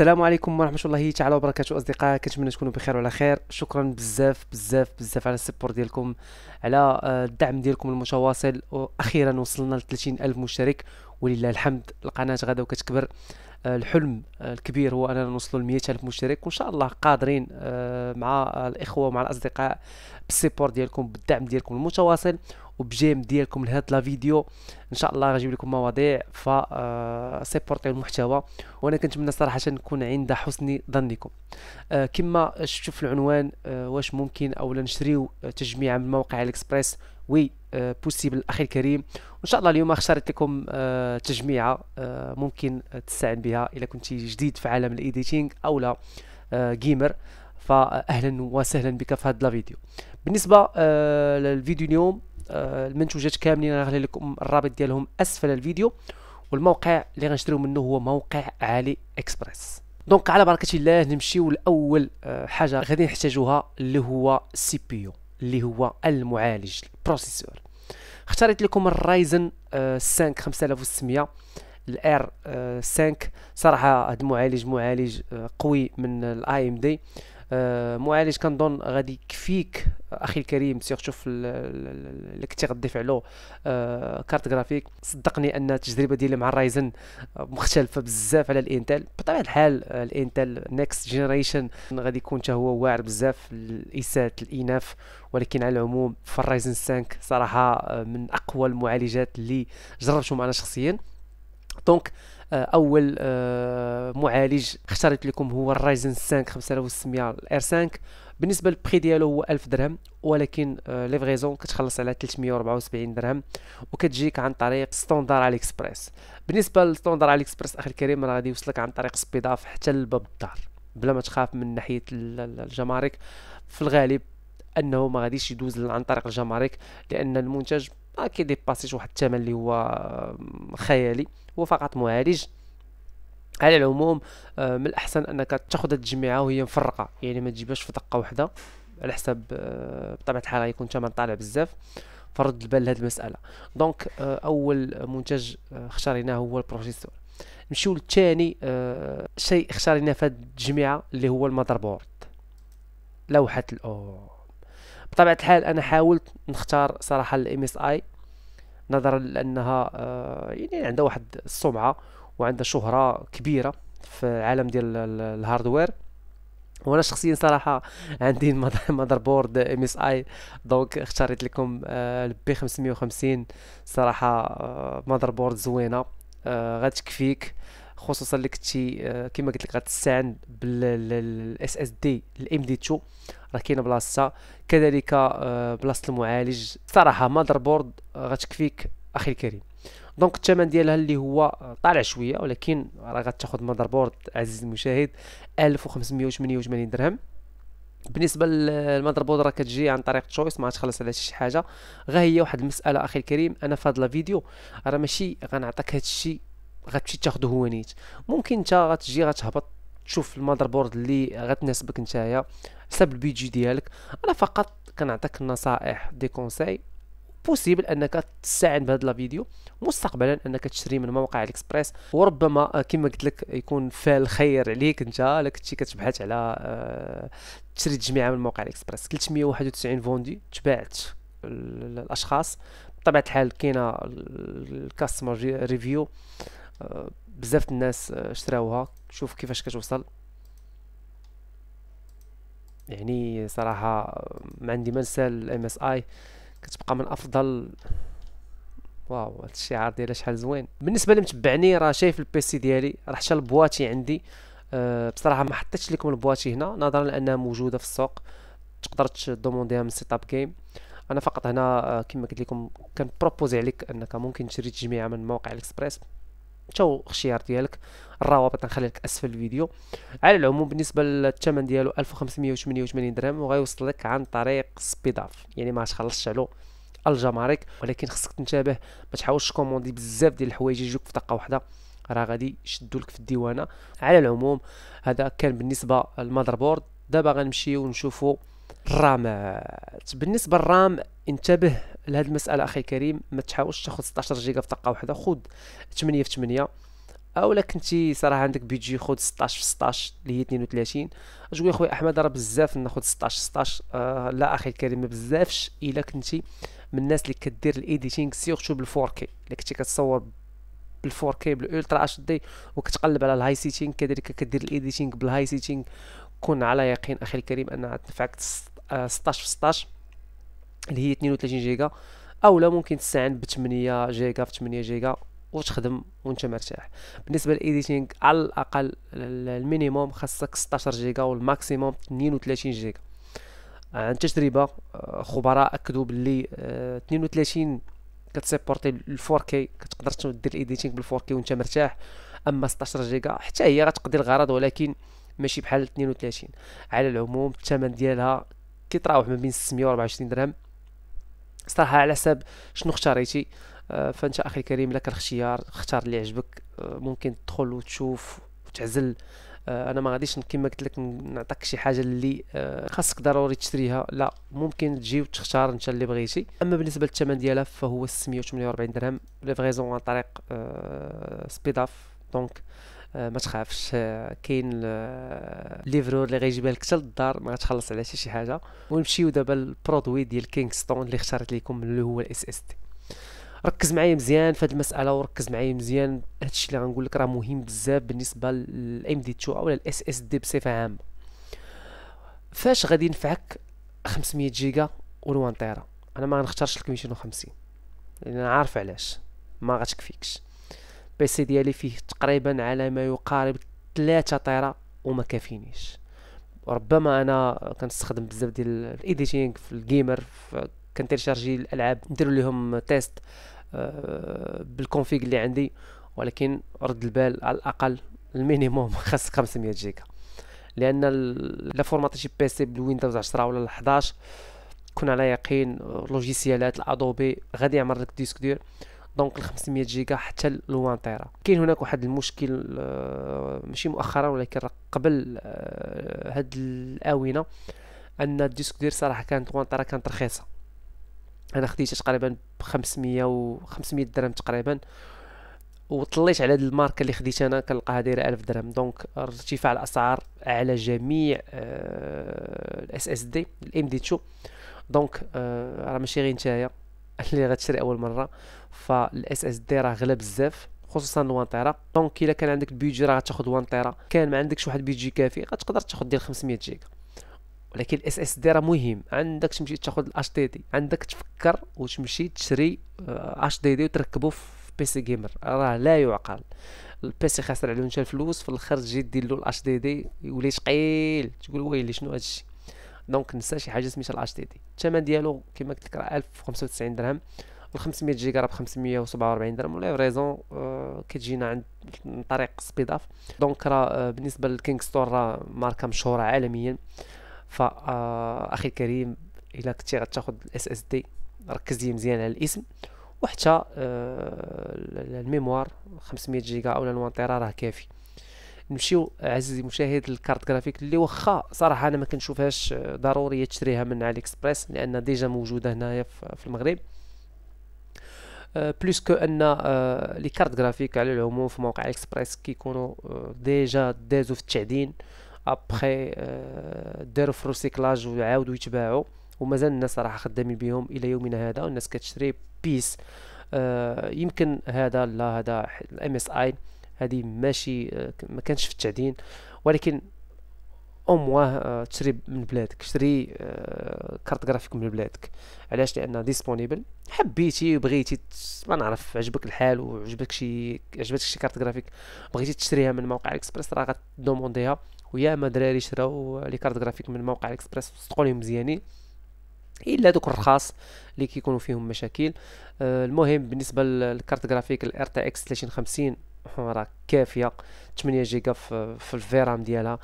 السلام عليكم ورحمه الله تعالى وبركاته اصدقاء كنتمنى تكونوا بخير وعلى خير شكرا بزاف بزاف بزاف على السبور ديالكم على آه، الدعم ديالكم المتواصل واخيرا وصلنا ل 30 الف مشترك ولله الحمد القناه غدا وكتكبر الحلم الكبير هو اننا نوصلوا ل 100000 مشترك وان شاء الله قادرين آه، مع الاخوه ومع الاصدقاء بالسيبور ديالكم بالدعم ديالكم المتواصل وبجيم ديالكم لهاد لا فيديو ان شاء الله غنجيب لكم مواضيع ف آه، سيبورتي المحتوى وانا كنتمنى صراحه نكون عند حسن ظنكم آه، كما شفتوا في العنوان واش ممكن اولا نشريو تجميعه من موقع الاكسبريس وي بوسيبل اخي الكريم وان شاء الله اليوم اختاريت لكم آه، تجميعه آه، ممكن تستعن بها اذا كنت جديد في عالم الايديتينغ او لا آه، جيمر فاهلا وسهلا بك في هذا الفيديو بالنسبه للفيديو اليوم المنتوجات كاملين غنخلي لكم الرابط ديالهم اسفل الفيديو والموقع اللي غنشتريو منه هو موقع علي اكسبريس دونك على بركه الله نمشيو لاول حاجه غادي نحتاجوها اللي هو السي بي يو اللي هو المعالج البروسيسور اختاريت لكم الرايزن 5 آه، 5600 الار 5 آه، صراحه هذا المعالج معالج آه، قوي من الاي ام دي آه، معالج كنظن غادي يكفيك اخي الكريم سيرتو في اللي كنتي غضيف عليه آه، كارت جرافيك صدقني ان التجربه ديالي مع الرايزن مختلفه بزاف على الانتل بطبيعه الحال آه، الانتل نيكست جينيريشن غادي يكون حتى هو واعر بزاف الاسات الاناث ولكن على العموم في الرايزن 5 صراحه من اقوى المعالجات اللي جربتهم انا شخصيا دونك آه، اول آه، معالج اختاريت لكم هو الرايزن 5 5600 ار 5 بالنسبه للبري ديالو هو 1000 درهم ولكن آه، ليفغيزون كتخلص على 374 درهم وكتجيك عن طريق ستوندار علي اكسبريس بالنسبه لستوندار علي اكسبريس اخي الكريم راه غادي يوصلك عن طريق سبيداف حتى لباب الدار بلا ما تخاف من ناحيه الجمارك في الغالب انه ما غاديش يدوز عن طريق الجمارك لان المنتج ما كيديباسيش واحد الثمن اللي هو خيالي هو فقط معالج على العموم آه، من الاحسن انك تاخذ التجميعه وهي مفرقه يعني ما تجيبهاش في دقه واحده على حسب آه، بطبيعه الحال غيكون الثمن طالع بزاف فرد البال لهذه المساله دونك آه، اول منتج اختاريناه هو البروسيسور نمشيو للثاني شيء اختاريناه في هذه التجميعه اللي هو المذر بورد لوحه الاو بطبيعه الحال انا حاولت نختار صراحه الام اس اي نظرا لانها آه، يعني عندها واحد السمعه وعندها شهره كبيره في العالم ديال الهاردوير وانا شخصيا صراحه عندي مادر بورد ام اس اي دونك اختاريت لكم آه، البي 550 صراحه مادر آه، بورد زوينه غتكفيك خصوصا اللي كنتي كما قلت لك غتستعن بالاس اس دي الام دي 2 راه كاينه بلاصتها كذلك آه، بلاصه المعالج صراحه مادر آه، بورد غتكفيك اخي الكريم دونك الثمن ديالها اللي هو آه، طالع شويه ولكن راه غتاخذ مادر بورد عزيزي المشاهد 1588 درهم بالنسبه للمادر بورد راه كتجي عن طريق تشويس ما تخلص على شي حاجه غا هي واحد المساله اخي الكريم انا في هذا الفيديو راه ماشي غنعطيك هذا الشيء غتمشي تاخذه هو نيت ممكن انت غتجي غتهبط تشوف المادر بورد اللي غتناسبك نتايا حسب البيجي ديالك انا فقط كنعطيك النصائح دي كونساي بوسيبل انك تستعين بهذا الفيديو مستقبلا انك تشري من موقع الاكسبريس وربما آه، كما قلت لك يكون فال خير عليك انت الا كنتي كتبحث على آه، تشري تجميعه من موقع الاكسبريس 391 فوندي تباعت الاشخاص بطبيعه الحال كاينه الكاستمر آه، ريفيو بزاف الناس شراوها شوف كيفاش كتوصل يعني صراحه ما عندي ما نسال الام اس اي كتبقى من افضل واو هذا الشعار ديالها شحال زوين بالنسبه اللي متبعني راه شايف البيسي ديالي راه حتى البواتي عندي أه بصراحه ما حطيتش لكم البواتي هنا نظرا لانها موجوده في السوق تقدر تدومونديها من سيت اب جيم انا فقط هنا أه، كما قلت لكم كنبروبوزي عليك انك ممكن تشري تجميعه من موقع الاكسبريس حتى اختيار ديالك الروابط نخلي لك اسفل الفيديو على العموم بالنسبه للثمن ديالو 1588 درهم وغيوصل لك عن طريق سبيداف يعني ما تخلصش على الجمارك ولكن خصك تنتبه ما تحاولش تكوموندي بزاف ديال الحوايج يجوك في دقه واحده راه غادي يشدوا لك في الديوانه على العموم هذا كان بالنسبه للمادربورد دابا غنمشيو ونشوفوا الرامات بالنسبه للرام انتبه لهذه المساله اخي الكريم ما تحاولش تاخذ 16 جيجا في طاقه واحده خذ 8 في 8 اولا كنتي صراحه عندك بيجي خذ 16 في 16 اللي هي 32 اجوي يا خويا احمد راه بزاف ناخذ 16 16 آه لا اخي الكريم ما بزافش الا كنتي من الناس اللي كدير الايديتينغ سيرتو بال4 كي الا كنتي كتصور بال4 كي بالالترا اش دي وكتقلب على الهاي سيتينغ كذلك كدير الايديتينغ بالهاي سيتينغ كون على يقين اخي الكريم انها تنفعك 16 في 16 اللي هي 32 جيجا او لا ممكن تستعين ب 8 جيجا في 8 جيجا وتخدم وانت مرتاح بالنسبه للايديتينغ على الاقل المينيموم خاصك 16 جيجا والماكسيموم 32 جيجا عن تجربه آه، خبراء اكدوا باللي 32 آه، كتسيبورتي ال 4K كتقدر دير الايديتينغ بال 4K وانت مرتاح اما 16 جيجا حتى هي غتقضي الغرض ولكن ماشي بحال 32 على العموم الثمن ديالها كيتراوح ما بين 624 درهم صراحه على حساب شنو اختاريتي آه، فانت اخي الكريم لك الاختيار اختار اللي عجبك آه، ممكن تدخل وتشوف وتعزل آه، انا ما غاديش كما قلت لك نعطيك شي حاجه اللي خاصك ضروري تشريها لا ممكن تجي وتختار انت اللي بغيتي اما بالنسبه للثمن ديالها فهو 648 درهم ليفغيزون عن طريق سبيداف دونك آه، ما تخافش آه، كاين ليفرور اللي غيجيبها لك حتى للدار ما غتخلص على حتى شي حاجه ونمشيو دابا للبرودوي ديال كينغستون اللي اختارت لكم اللي هو الاس اس تي ركز معايا مزيان في هذه المساله وركز معايا مزيان هادشي اللي غنقول لك راه مهم بزاف بالنسبه للام دي 2 او الاس اس دي بصفه عامه فاش غادي ينفعك 500 جيجا و 1 تيرا انا ما غنختارش لك 250 لان انا عارف علاش ما غتكفيكش البيسي ديالي فيه تقريبا على ما يقارب 3 طيرة وما كافينيش ربما انا كنستخدم بزاف ديال الايديتينغ في الجيمر كندير شارجي الالعاب ندير لهم تيست آه، بالكونفيغ اللي عندي ولكن رد البال على الاقل المينيموم خاص 500 جيجا لان لا فورمات بي سي بالويندوز 10 ولا 11 كون على يقين لوجيسيالات الادوبي غادي يعمر لك ديسك دير دونك ال 500 جيجا حتى 1 تيرا كاين هناك واحد المشكل آه، ماشي مؤخرا ولكن قبل آه، هاد الاونه ان الديسك دير صراحه كانت 1 تيرا كانت رخيصه انا خديتها تقريبا ب 500 و 500 درهم تقريبا وطليت على هاد الماركه اللي خديتها انا كنلقاها دايره 1000 درهم دونك ارتفاع الاسعار على جميع آه، الاس اس دي الام دي 2 دونك راه ماشي غير نتايا اللي غتشري اول مره فالاس اس دي راه غلا بزاف خصوصا ال 1 تيرا دونك الا كان عندك البيجي راه غتاخذ 1 تيرا كان ما عندكش واحد البيجي كافي غتقدر تاخد ديال 500 جيجا ولكن الاس اس دي راه مهم عندك تمشي تاخد الاش تي دي عندك تفكر وتمشي تشري اش آه، دي دي وتركبو في بيسي جيمر راه لا يعقل البيسي خاسر عليه انت الفلوس في الاخر تجي دير له الاش دي دي يولي ثقيل تقول ويلي شنو هادشي دونك نسى شي حاجه سميتها الاش تي دي الثمن ديالو كما قلت لك راه 1095 درهم ال 500 جيجا راه ب 547 درهم ولا ريزون آه كتجينا عند طريق سبيداف دونك راه آه، بالنسبه للكينغ ستور راه ماركه مشهوره عالميا ف آه، اخي الكريم الا كنتي غتاخد الاس اس دي ركز مزيان على الاسم وحتى آه، الميموار 500 جيجا اولا 1 تيرا راه كافي نمشيو عزيزي المشاهد للكارت جرافيك اللي واخا صراحه انا ما كنشوفهاش ضروريه تشريها من علي اكسبريس لان ديجا موجوده هنايا في المغرب بلوس كو ان لي كارت غرافيك على العموم في موقع اكسبريس كيكونوا ديجا دازو في التعدين ابخي داروا في روسيكلاج وعاودوا يتباعوا ومازال الناس راه خدامين بهم الى يومنا هذا والناس كتشري بيس يمكن هذا لا هذا الام اس اي هذه ماشي ما كانش في التعدين ولكن او آه، تشري من بلادك شري آه، كارت جرافيك من بلادك علاش لان ديسپونيبل حبيتي بغيتي ما نعرف عجبك الحال وعجبك شي عجبتك شي كارت جرافيك بغيتي تشريها من موقع الاكسبريس راه غتدومونديها ويا ما دراري شراو لي كارت جرافيك من موقع الاكسبريس صدقوا لي مزيانين الا دوك الرخاص اللي كيكونوا فيهم مشاكل آه، المهم بالنسبه للكارت جرافيك الار تي اكس 3050 راه كافيه 8 جيجا في الفيرام ديالها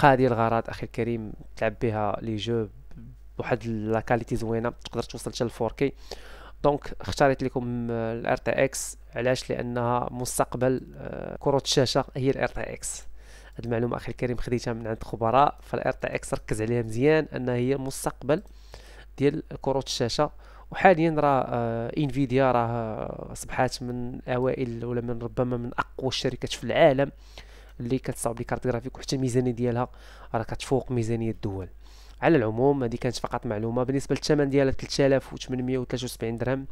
قادي الغرض اخي الكريم تلعب بها لي جو بواحد لاكاليتي زوينه تقدر توصل حتى ل 4K دونك اختاريت لكم الار آه، تي اكس علاش لانها مستقبل آه، كره الشاشه هي الار تي اكس هاد المعلومه اخي الكريم خديتها من عند خبراء فالار تي اكس ركز عليها مزيان انها هي المستقبل ديال كره الشاشه وحاليا راه آه، انفيديا راه اصبحت من اوائل ولا من ربما من اقوى الشركات في العالم اللي كتصاوب لي كارت جرافيك وحتى الميزانيه ديالها راه كتفوق ميزانيه الدول على العموم هذه كانت فقط معلومه بالنسبه للثمن ديالها 3873 درهم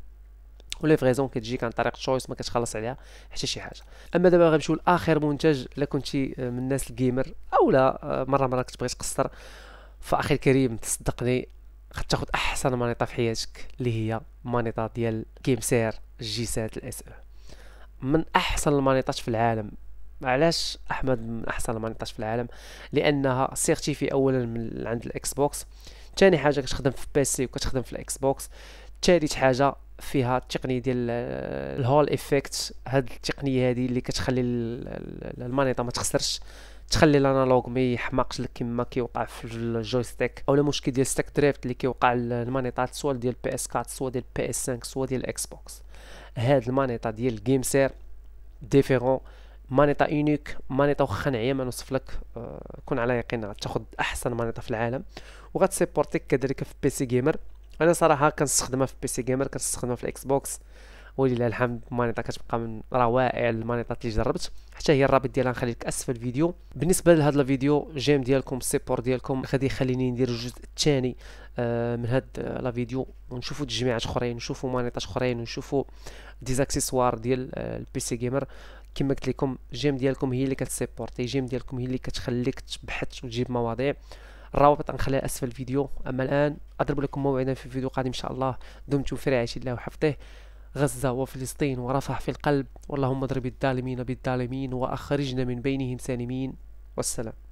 وليفغيزون كتجيك عن طريق تشويس ما كتخلص عليها حتى شي حاجه اما دابا غنمشيو لاخر منتج الا كنتي من الناس الجيمر اولا مره مره كتبغي تقصر فاخي الكريم تصدقني غتاخد احسن مانيطه في حياتك اللي هي مانيطه ديال جيم سير جي سات الاس او من احسن المانيطات في العالم علاش احمد من احسن المانيطات في العالم لانها سيرتيفي اولا من عند الاكس بوكس ثاني حاجه كتخدم في بيسي وكتخدم في الاكس بوكس ثالث حاجه فيها التقنيه ديال الهول افكت هاد التقنيه هادي اللي كتخلي المانيطه ما تخسرش تخلي الانالوج ما يحمقش لك كما كيوقع في الجويستيك اولا مشكل ديال ستيك دريفت اللي كيوقع المانيطات سوا ديال بي اس 4 سوا ديال بي اس 5 سوا ديال الاكس بوكس هاد المانيطه ديال جيم سير ديفيرون مانيطا اونيك مانيطا واخا نعيا ما نوصف لك آه كون على يقين غتاخذ احسن مانيطا في العالم وغتسيبورتيك كذلك في بيسي جيمر انا صراحه كنستخدمها في بيسي جيمر كنستخدمها في الاكس بوكس ولله الحمد مانيطا كتبقى من روائع المانيطات اللي جربت حتى هي الرابط ديالها نخلي لك اسفل الفيديو بالنسبه لهذا الفيديو جيم ديالكم السيبور ديالكم غادي يخليني ندير الجزء الثاني آه، من هاد آه، لا فيديو ونشوفوا تجميعات اخرين نشوفوا مانيطات اخرين ونشوفوا ديزاكسيسوار ديال آه، سي جيمر كما قلت لكم جيم ديالكم هي اللي كتسيبورتي جيم ديالكم هي اللي كتخليك تبحث وتجيب مواضيع الروابط غنخليها اسفل الفيديو اما الان اضرب لكم موعدا في فيديو قادم ان شاء الله دمتم في رعايه الله وحفظه غزة وفلسطين ورفح في القلب واللهم اضرب الظالمين بالظالمين وأخرجنا من بينهم سالمين والسلام